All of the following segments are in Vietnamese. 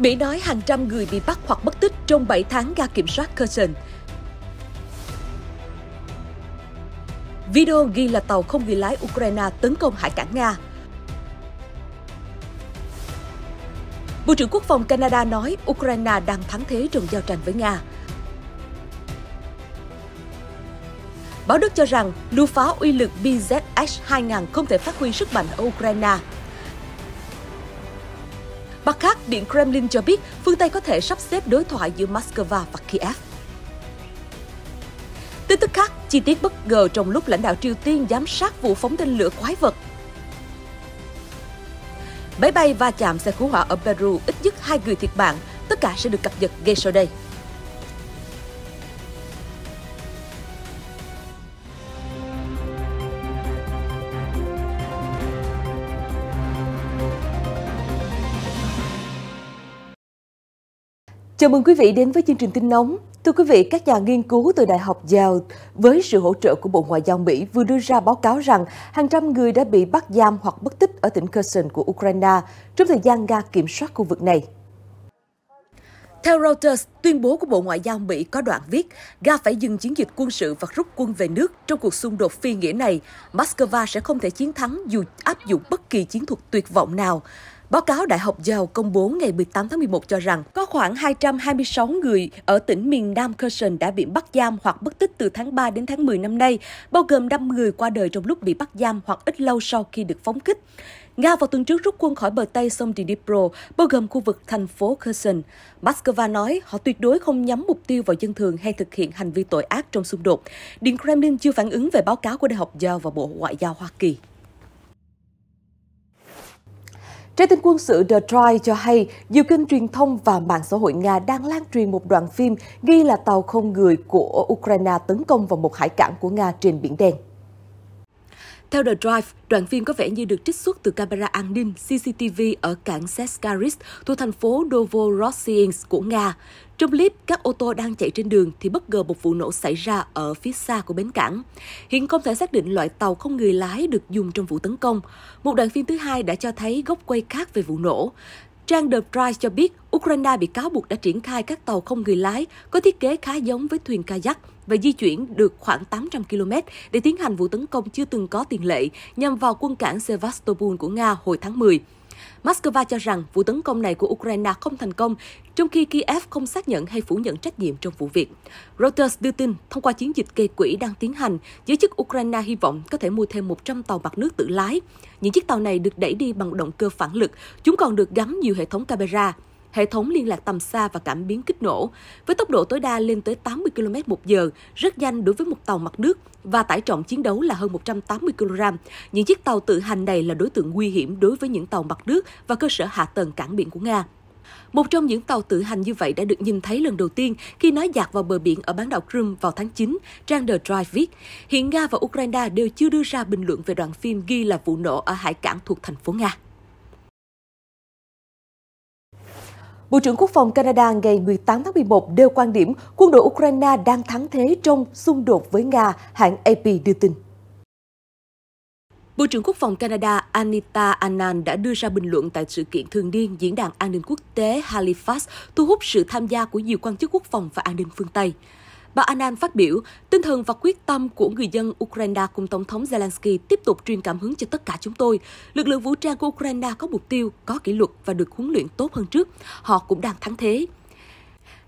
Mỹ nói hàng trăm người bị bắt hoặc mất tích trong 7 tháng ga kiểm soát Curzon. Video ghi là tàu không người lái Ukraine tấn công hải cảng Nga. Bộ trưởng Quốc phòng Canada nói Ukraine đang thắng thế trong giao tranh với Nga. Báo Đức cho rằng, lưu pháo uy lực BZH-2000 không thể phát huy sức mạnh ở Ukraine Mặt khác, Điện Kremlin cho biết phương Tây có thể sắp xếp đối thoại giữa Moscow và Kiev. Tin tức khác, chi tiết bất ngờ trong lúc lãnh đạo Triều Tiên giám sát vụ phóng tên lửa quái vật. Máy bay va chạm xe cứu hỏa ở Peru, ít nhất hai người thiệt mạng, tất cả sẽ được cập nhật ngay sau đây. Chào mừng quý vị đến với chương trình tin nóng. Thưa quý vị, các nhà nghiên cứu từ Đại học Yale với sự hỗ trợ của Bộ Ngoại giao Mỹ vừa đưa ra báo cáo rằng hàng trăm người đã bị bắt giam hoặc mất tích ở tỉnh Kherson của Ukraine trong thời gian Nga kiểm soát khu vực này. Theo Reuters, tuyên bố của Bộ Ngoại giao Mỹ có đoạn viết Nga phải dừng chiến dịch quân sự và rút quân về nước trong cuộc xung đột phi nghĩa này. Moscow sẽ không thể chiến thắng dù áp dụng bất kỳ chiến thuật tuyệt vọng nào. Báo cáo Đại học Giàu công bố ngày 18 tháng 11 cho rằng có khoảng 226 người ở tỉnh miền Nam Kherson đã bị bắt giam hoặc mất tích từ tháng 3 đến tháng 10 năm nay, bao gồm 5 người qua đời trong lúc bị bắt giam hoặc ít lâu sau khi được phóng kích. Nga vào tuần trước rút quân khỏi bờ Tây sông Dnipro, bao gồm khu vực thành phố Kherson. Moscow nói họ tuyệt đối không nhắm mục tiêu vào dân thường hay thực hiện hành vi tội ác trong xung đột. Điện Kremlin chưa phản ứng về báo cáo của Đại học Yale và Bộ Ngoại giao Hoa Kỳ. Trái tin quân sự The Drive cho hay, nhiều kênh truyền thông và mạng xã hội Nga đang lan truyền một đoạn phim ghi là tàu không người của Ukraine tấn công vào một hải cảng của Nga trên Biển Đen. Theo The Drive, đoạn phim có vẻ như được trích xuất từ camera an ninh CCTV ở cảng Seskaris thuộc thành phố Novorossiysk của Nga. Trong clip, các ô tô đang chạy trên đường thì bất ngờ một vụ nổ xảy ra ở phía xa của bến cảng. Hiện không thể xác định loại tàu không người lái được dùng trong vụ tấn công. Một đoạn phim thứ hai đã cho thấy góc quay khác về vụ nổ. Trang The Price cho biết Ukraine bị cáo buộc đã triển khai các tàu không người lái có thiết kế khá giống với thuyền kayak và di chuyển được khoảng 800 km để tiến hành vụ tấn công chưa từng có tiền lệ nhằm vào quân cảng Sevastopol của Nga hồi tháng 10. Moscow cho rằng vụ tấn công này của Ukraine không thành công, trong khi Kiev không xác nhận hay phủ nhận trách nhiệm trong vụ việc. Reuters đưa tin, thông qua chiến dịch gây quỹ đang tiến hành, giới chức Ukraine hy vọng có thể mua thêm 100 tàu mặt nước tự lái. Những chiếc tàu này được đẩy đi bằng động cơ phản lực, chúng còn được gắn nhiều hệ thống camera hệ thống liên lạc tầm xa và cảm biến kích nổ, với tốc độ tối đa lên tới 80 km một giờ, rất nhanh đối với một tàu mặt nước và tải trọng chiến đấu là hơn 180 kg. Những chiếc tàu tự hành này là đối tượng nguy hiểm đối với những tàu mặt nước và cơ sở hạ tầng cảng biển của Nga. Một trong những tàu tự hành như vậy đã được nhìn thấy lần đầu tiên khi nó dạt vào bờ biển ở bán đảo Crimea vào tháng 9, trang The Drive viết. Hiện Nga và Ukraine đều chưa đưa ra bình luận về đoạn phim ghi là vụ nổ ở hải cảng thuộc thành phố Nga. Bộ trưởng Quốc phòng Canada ngày 18 tháng 11 nêu quan điểm quân đội Ukraine đang thắng thế trong xung đột với Nga, hãng AP đưa tin. Bộ trưởng Quốc phòng Canada Anita Anand đã đưa ra bình luận tại sự kiện thường niên Diễn đàn An ninh Quốc tế Halifax, thu hút sự tham gia của nhiều quan chức quốc phòng và an ninh phương Tây. Bà Annan phát biểu, tinh thần và quyết tâm của người dân Ukraine cùng Tổng thống Zelensky tiếp tục truyền cảm hứng cho tất cả chúng tôi. Lực lượng vũ trang của Ukraine có mục tiêu, có kỷ luật và được huấn luyện tốt hơn trước. Họ cũng đang thắng thế.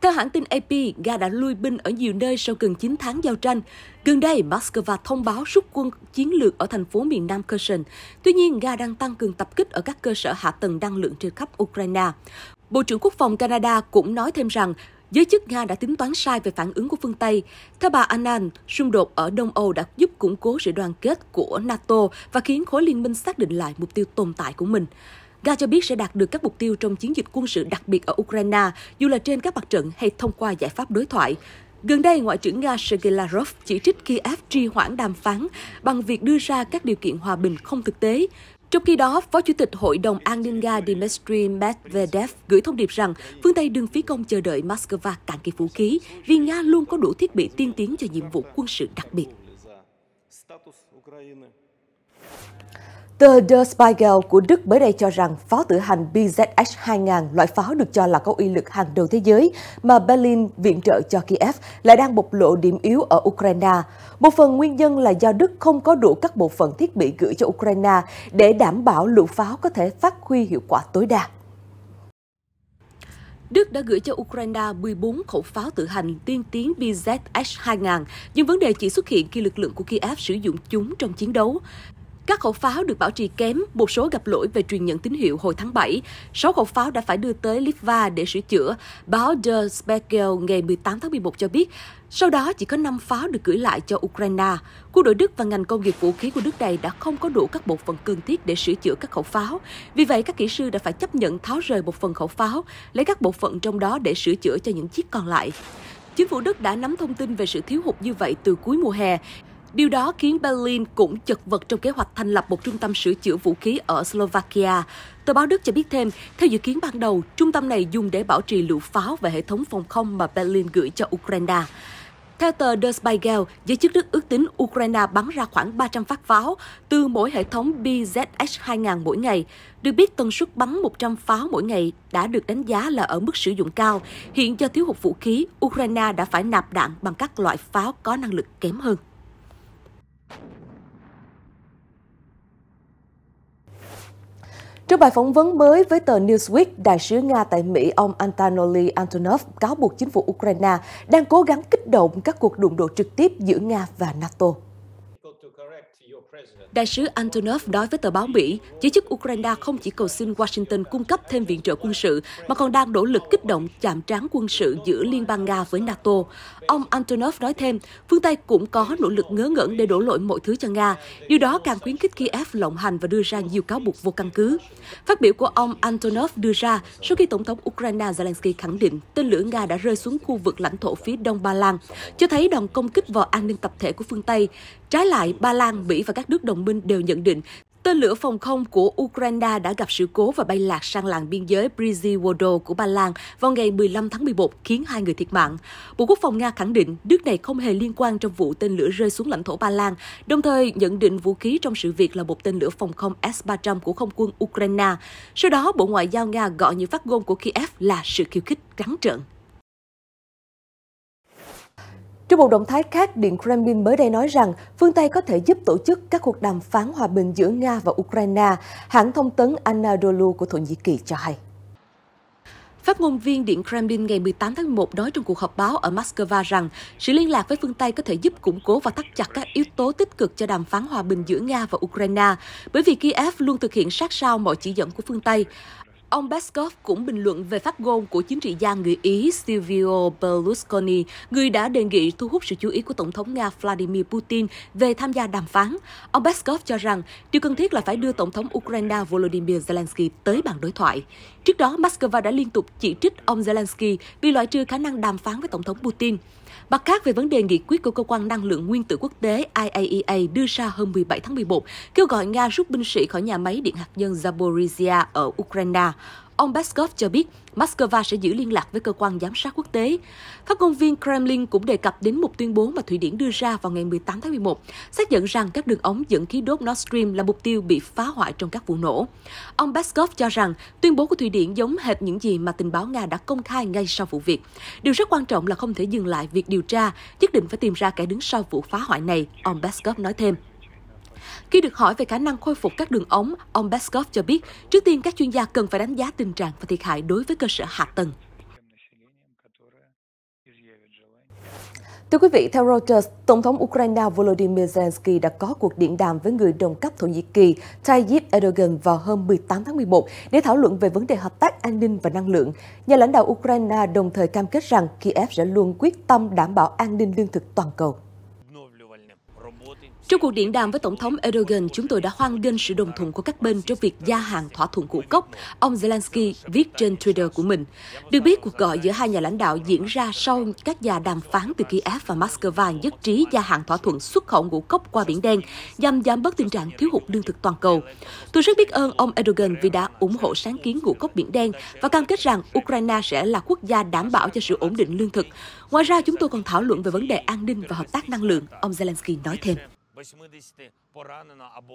Theo hãng tin AP, Nga đã lui binh ở nhiều nơi sau gần 9 tháng giao tranh. Gần đây, Moscow thông báo rút quân chiến lược ở thành phố miền Nam Kherson. Tuy nhiên, Nga đang tăng cường tập kích ở các cơ sở hạ tầng năng lượng trên khắp Ukraine. Bộ trưởng Quốc phòng Canada cũng nói thêm rằng Giới chức Nga đã tính toán sai về phản ứng của phương Tây. Theo bà Annan, xung đột ở Đông Âu đã giúp củng cố sự đoàn kết của NATO và khiến khối liên minh xác định lại mục tiêu tồn tại của mình. Nga cho biết sẽ đạt được các mục tiêu trong chiến dịch quân sự đặc biệt ở Ukraine, dù là trên các mặt trận hay thông qua giải pháp đối thoại. Gần đây, Ngoại trưởng Nga Sergei Lavrov chỉ trích Kiev trì hoãn đàm phán bằng việc đưa ra các điều kiện hòa bình không thực tế, trong khi đó, Phó Chủ tịch Hội đồng An ninh Nga Dmitry Medvedev gửi thông điệp rằng phương Tây đừng phí công chờ đợi Moscow cạn kiệt vũ khí vì Nga luôn có đủ thiết bị tiên tiến cho nhiệm vụ quân sự đặc biệt. Tờ Der Spiegel của Đức mới đây cho rằng pháo tự hành BZH-2000, loại pháo được cho là có uy lực hàng đầu thế giới mà Berlin viện trợ cho Kiev, lại đang bộc lộ điểm yếu ở Ukraine. Một phần nguyên nhân là do Đức không có đủ các bộ phận thiết bị gửi cho Ukraine để đảm bảo lượng pháo có thể phát huy hiệu quả tối đa. Đức đã gửi cho Ukraine 14 khẩu pháo tự hành tiên tiến BZH-2000, nhưng vấn đề chỉ xuất hiện khi lực lượng của Kiev sử dụng chúng trong chiến đấu. Các khẩu pháo được bảo trì kém, một số gặp lỗi về truyền nhận tín hiệu hồi tháng 7. 6 khẩu pháo đã phải đưa tới Litva để sửa chữa. Báo Der Spiegel ngày 18 tháng 11 cho biết, sau đó chỉ có 5 pháo được gửi lại cho Ukraine. Quân đội Đức và ngành công nghiệp vũ khí của nước này đã không có đủ các bộ phận cần thiết để sửa chữa các khẩu pháo. Vì vậy, các kỹ sư đã phải chấp nhận tháo rời một phần khẩu pháo, lấy các bộ phận trong đó để sửa chữa cho những chiếc còn lại. Chính phủ Đức đã nắm thông tin về sự thiếu hụt như vậy từ cuối mùa hè. Điều đó khiến Berlin cũng chật vật trong kế hoạch thành lập một trung tâm sửa chữa vũ khí ở Slovakia. Tờ báo Đức cho biết thêm, theo dự kiến ban đầu, trung tâm này dùng để bảo trì lựu pháo và hệ thống phòng không mà Berlin gửi cho Ukraine. Theo tờ Der Spiegel, giới chức Đức ước tính Ukraine bắn ra khoảng 300 phát pháo từ mỗi hệ thống BZH-2000 mỗi ngày. Được biết, tần suất bắn 100 pháo mỗi ngày đã được đánh giá là ở mức sử dụng cao. Hiện do thiếu hụt vũ khí, Ukraine đã phải nạp đạn bằng các loại pháo có năng lực kém hơn. Trong bài phỏng vấn mới với tờ Newsweek, đại sứ Nga tại Mỹ ông Anatoly Antonov cáo buộc chính phủ Ukraine đang cố gắng kích động các cuộc đụng độ trực tiếp giữa Nga và NATO. Đại sứ Antonov nói với tờ báo Mỹ, giới chức Ukraine không chỉ cầu xin Washington cung cấp thêm viện trợ quân sự, mà còn đang nỗ lực kích động chạm trán quân sự giữa Liên bang Nga với NATO. Ông Antonov nói thêm, phương Tây cũng có nỗ lực ngớ ngẩn để đổ lỗi mọi thứ cho Nga. Điều đó càng khuyến khích Kiev lộng hành và đưa ra nhiều cáo buộc vô căn cứ. Phát biểu của ông Antonov đưa ra sau khi Tổng thống Ukraine Zelensky khẳng định tên lửa Nga đã rơi xuống khu vực lãnh thổ phía đông Ba Lan, cho thấy đòn công kích vào an ninh tập thể của phương Tây. Trái lại, Ba Lan, Mỹ và các nước đồng minh đều nhận định Tên lửa phòng không của Ukraine đã gặp sự cố và bay lạc sang làng biên giới Przywodo của Ba Lan vào ngày 15 tháng 11, khiến hai người thiệt mạng. Bộ Quốc phòng Nga khẳng định nước này không hề liên quan trong vụ tên lửa rơi xuống lãnh thổ Ba Lan, đồng thời nhận định vũ khí trong sự việc là một tên lửa phòng không S-300 của không quân Ukraine. Sau đó, Bộ Ngoại giao Nga gọi những phát ngôn của Kiev là sự khiêu khích trắng trợn. Trong một động thái khác, Điện Kremlin mới đây nói rằng phương Tây có thể giúp tổ chức các cuộc đàm phán hòa bình giữa Nga và Ukraine, hãng thông tấn Anadolu của Thổ Nhĩ Kỳ cho hay. Phát ngôn viên Điện Kremlin ngày 18 tháng 1 nói trong cuộc họp báo ở Moscow rằng sự liên lạc với phương Tây có thể giúp củng cố và thắt chặt các yếu tố tích cực cho đàm phán hòa bình giữa Nga và Ukraine, bởi vì Kiev luôn thực hiện sát sao mọi chỉ dẫn của phương Tây. Ông Peskov cũng bình luận về phát ngôn của chính trị gia người Ý Silvio Berlusconi, người đã đề nghị thu hút sự chú ý của Tổng thống Nga Vladimir Putin về tham gia đàm phán. Ông Peskov cho rằng điều cần thiết là phải đưa Tổng thống Ukraine Volodymyr Zelensky tới bàn đối thoại. Trước đó, Moscow đã liên tục chỉ trích ông Zelensky vì loại trừ khả năng đàm phán với Tổng thống Putin. Mặt khác, về vấn đề nghị quyết của Cơ quan Năng lượng Nguyên tử Quốc tế IAEA e đưa ra hôm 17 tháng 11, kêu gọi Nga rút binh sĩ khỏi nhà máy điện hạt nhân Zaporizhia ở Ukraine. Ông Peskov cho biết Moscow sẽ giữ liên lạc với cơ quan giám sát quốc tế. Phát ngôn viên Kremlin cũng đề cập đến một tuyên bố mà Thụy Điển đưa ra vào ngày 18 tháng 11, xác nhận rằng các đường ống dẫn khí đốt Nord Stream là mục tiêu bị phá hoại trong các vụ nổ. Ông Peskov cho rằng tuyên bố của Thụy Điển giống hệt những gì mà tình báo Nga đã công khai ngay sau vụ việc. Điều rất quan trọng là không thể dừng lại việc điều tra, nhất định phải tìm ra kẻ đứng sau vụ phá hoại này, ông Peskov nói thêm. Khi được hỏi về khả năng khôi phục các đường ống, ông Peskov cho biết trước tiên các chuyên gia cần phải đánh giá tình trạng và thiệt hại đối với cơ sở hạ tầng. Thưa quý vị, theo Reuters, Tổng thống Ukraine Volodymyr Zelensky đã có cuộc điện đàm với người đồng cấp Thổ Nhĩ Kỳ Tayyip Erdogan vào hôm 18 tháng 11 để thảo luận về vấn đề hợp tác an ninh và năng lượng. Nhà lãnh đạo Ukraine đồng thời cam kết rằng Kiev sẽ luôn quyết tâm đảm bảo an ninh lương thực toàn cầu. Trong cuộc điện đàm với Tổng thống Erdogan, chúng tôi đã hoan nghênh sự đồng thuận của các bên trong việc gia hạn thỏa thuận ngũ cốc, ông Zelensky viết trên Twitter của mình. Được biết, cuộc gọi giữa hai nhà lãnh đạo diễn ra sau các nhà đàm phán từ Kiev và Moscow nhất trí gia hạn thỏa thuận xuất khẩu ngũ cốc qua Biển Đen nhằm giảm bớt tình trạng thiếu hụt lương thực toàn cầu. Tôi rất biết ơn ông Erdogan vì đã ủng hộ sáng kiến ngũ cốc Biển Đen và cam kết rằng Ukraine sẽ là quốc gia đảm bảo cho sự ổn định lương thực. Ngoài ra, chúng tôi còn thảo luận về vấn đề an ninh và hợp tác năng lượng, ông Zelensky nói thêm. 80 поранено або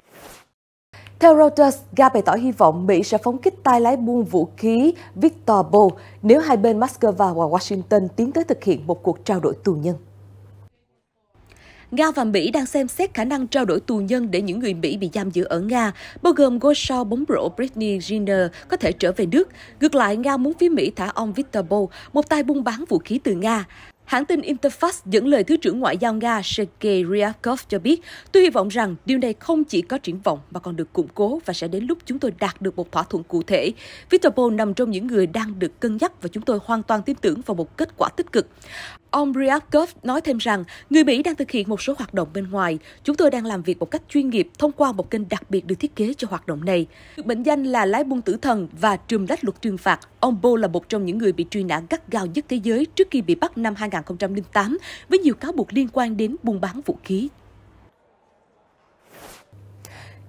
theo Reuters, Nga bày tỏ hy vọng Mỹ sẽ phóng kích tay lái buôn vũ khí Victor Bo nếu hai bên Moscow và Washington tiến tới thực hiện một cuộc trao đổi tù nhân. Nga và Mỹ đang xem xét khả năng trao đổi tù nhân để những người Mỹ bị giam giữ ở Nga, bao gồm ngôi sao bóng rổ Britney Griner có thể trở về nước. Ngược lại, Nga muốn phía Mỹ thả ông Victor Bo, một tay buôn bán vũ khí từ Nga. Hãng tin Interfax dẫn lời Thứ trưởng Ngoại giao Nga Sergei Ryabkov cho biết, tôi hy vọng rằng điều này không chỉ có triển vọng mà còn được củng cố và sẽ đến lúc chúng tôi đạt được một thỏa thuận cụ thể. Viktor Bol nằm trong những người đang được cân nhắc và chúng tôi hoàn toàn tin tưởng vào một kết quả tích cực. Ông Ryabkov nói thêm rằng, người Mỹ đang thực hiện một số hoạt động bên ngoài. Chúng tôi đang làm việc một cách chuyên nghiệp thông qua một kênh đặc biệt được thiết kế cho hoạt động này. Được mệnh danh là lái buôn tử thần và trùm lách luật trừng phạt, ông Bol là một trong những người bị truy nã gắt gao nhất thế giới trước khi bị bắt năm 2000 2008 với nhiều cáo buộc liên quan đến buôn bán vũ khí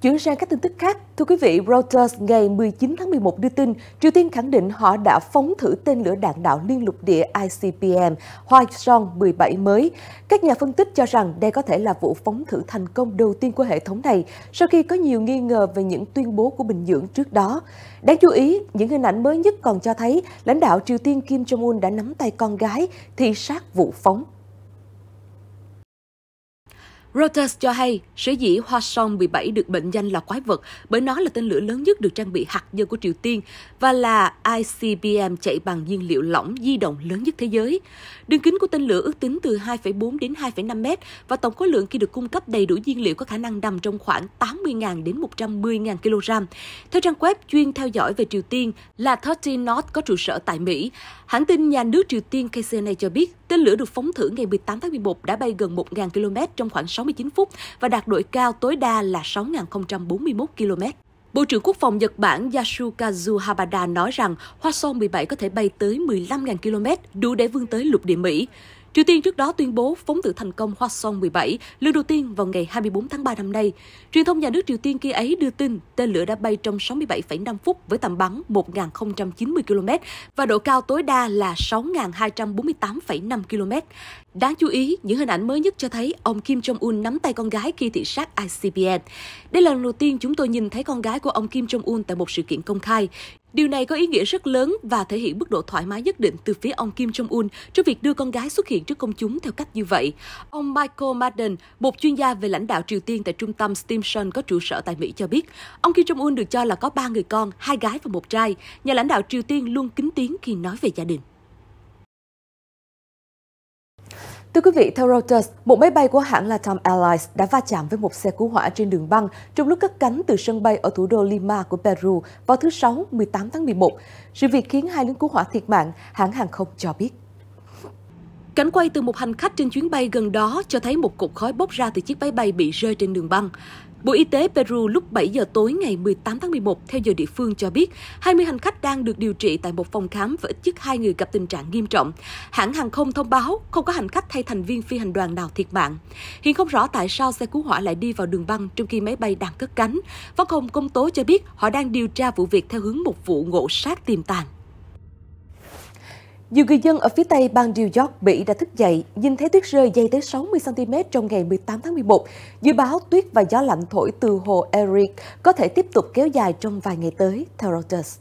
Chuyển sang các tin tức khác, thưa quý vị, Reuters ngày 19 tháng 11 đưa tin Triều Tiên khẳng định họ đã phóng thử tên lửa đạn đạo liên lục địa ICBM Hwasong-17 mới. Các nhà phân tích cho rằng đây có thể là vụ phóng thử thành công đầu tiên của hệ thống này sau khi có nhiều nghi ngờ về những tuyên bố của Bình Nhưỡng trước đó. Đáng chú ý, những hình ảnh mới nhất còn cho thấy lãnh đạo Triều Tiên Kim Jong-un đã nắm tay con gái thị sát vụ phóng. Reuters cho hay, sở dĩ Hoa Song 17 được mệnh danh là quái vật bởi nó là tên lửa lớn nhất được trang bị hạt nhân của Triều Tiên và là ICBM chạy bằng nhiên liệu lỏng di động lớn nhất thế giới. Đường kính của tên lửa ước tính từ 2,4 đến 2,5 mét và tổng khối lượng khi được cung cấp đầy đủ nhiên liệu có khả năng nằm trong khoảng 80.000 đến 110.000 kg. Theo trang web chuyên theo dõi về Triều Tiên là 30 North có trụ sở tại Mỹ, hãng tin nhà nước Triều Tiên KCNA cho biết tên lửa được phóng thử ngày 18 tháng 11 đã bay gần 1.000 km trong khoảng 6. 69 phút và đạt độ cao tối đa là 6.041 km. Bộ trưởng Quốc phòng Nhật Bản Yasukazu Habada nói rằng Hoa Son 17 có thể bay tới 15.000 km, đủ để vươn tới lục địa Mỹ. Triều Tiên trước đó tuyên bố phóng thử thành công Hwasong 17 lần đầu tiên vào ngày 24 tháng 3 năm nay. Truyền thông nhà nước Triều Tiên kia ấy đưa tin tên lửa đã bay trong 67,5 phút với tầm bắn 1.090 km và độ cao tối đa là 6.248,5 km. Đáng chú ý, những hình ảnh mới nhất cho thấy ông Kim Jong-un nắm tay con gái khi thị sát ICBM. Đây là lần đầu tiên chúng tôi nhìn thấy con gái của ông Kim Jong-un tại một sự kiện công khai. Điều này có ý nghĩa rất lớn và thể hiện mức độ thoải mái nhất định từ phía ông Kim Jong-un trong việc đưa con gái xuất hiện trước công chúng theo cách như vậy. Ông Michael Madden, một chuyên gia về lãnh đạo Triều Tiên tại trung tâm Stimson có trụ sở tại Mỹ cho biết, ông Kim Jong-un được cho là có ba người con, hai gái và một trai. Nhà lãnh đạo Triều Tiên luôn kính tiếng khi nói về gia đình. Thưa quý vị, theo Reuters, một máy bay của hãng Latam Airlines đã va chạm với một xe cứu hỏa trên đường băng trong lúc cất cánh từ sân bay ở thủ đô Lima của Peru vào thứ Sáu 18 tháng 11. Sự việc khiến hai lính cứu hỏa thiệt mạng, hãng hàng không cho biết. Cảnh quay từ một hành khách trên chuyến bay gần đó cho thấy một cục khói bốc ra từ chiếc máy bay bị rơi trên đường băng. Bộ Y tế Peru lúc 7 giờ tối ngày 18 tháng 11 theo giờ địa phương cho biết 20 hành khách đang được điều trị tại một phòng khám và ít nhất hai người gặp tình trạng nghiêm trọng. Hãng hàng không thông báo không có hành khách thay thành viên phi hành đoàn nào thiệt mạng. Hiện không rõ tại sao xe cứu hỏa lại đi vào đường băng trong khi máy bay đang cất cánh. Văn phòng công tố cho biết họ đang điều tra vụ việc theo hướng một vụ ngộ sát tiềm tàng. Nhiều người dân ở phía tây bang New York, Mỹ đã thức dậy, nhìn thấy tuyết rơi dày tới 60cm trong ngày 18 tháng 11. Dự báo tuyết và gió lạnh thổi từ hồ Erie có thể tiếp tục kéo dài trong vài ngày tới, theo Reuters.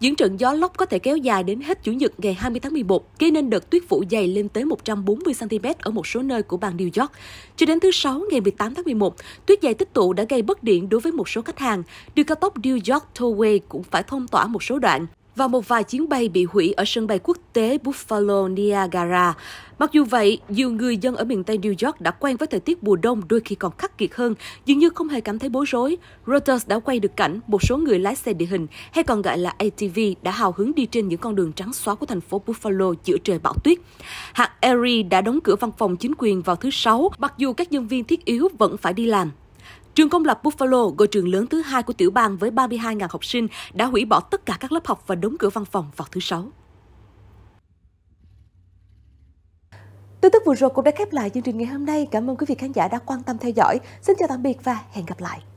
Những trận gió lốc có thể kéo dài đến hết Chủ nhật ngày 20 tháng 11, gây nên đợt tuyết phủ dày lên tới 140cm ở một số nơi của bang New York. Cho đến thứ Sáu ngày 18 tháng 11, tuyết dày tích tụ đã gây bất điện đối với một số khách hàng. Đường cao tốc New York Tollway cũng phải thông tỏa một số đoạn và một vài chuyến bay bị hủy ở sân bay quốc tế Buffalo Niagara. Mặc dù vậy, nhiều người dân ở miền Tây New York đã quen với thời tiết mùa đông đôi khi còn khắc nghiệt hơn, dường như không hề cảm thấy bối rối. Reuters đã quay được cảnh một số người lái xe địa hình hay còn gọi là ATV đã hào hứng đi trên những con đường trắng xóa của thành phố Buffalo giữa trời bão tuyết. Hãng Erie đã đóng cửa văn phòng chính quyền vào thứ Sáu, mặc dù các nhân viên thiết yếu vẫn phải đi làm. Trường công lập Buffalo, ngôi trường lớn thứ hai của tiểu bang với 32.000 học sinh, đã hủy bỏ tất cả các lớp học và đóng cửa văn phòng vào thứ Sáu. Tin tức vừa rồi cũng đã khép lại chương trình ngày hôm nay. Cảm ơn quý vị khán giả đã quan tâm theo dõi. Xin chào tạm biệt và hẹn gặp lại.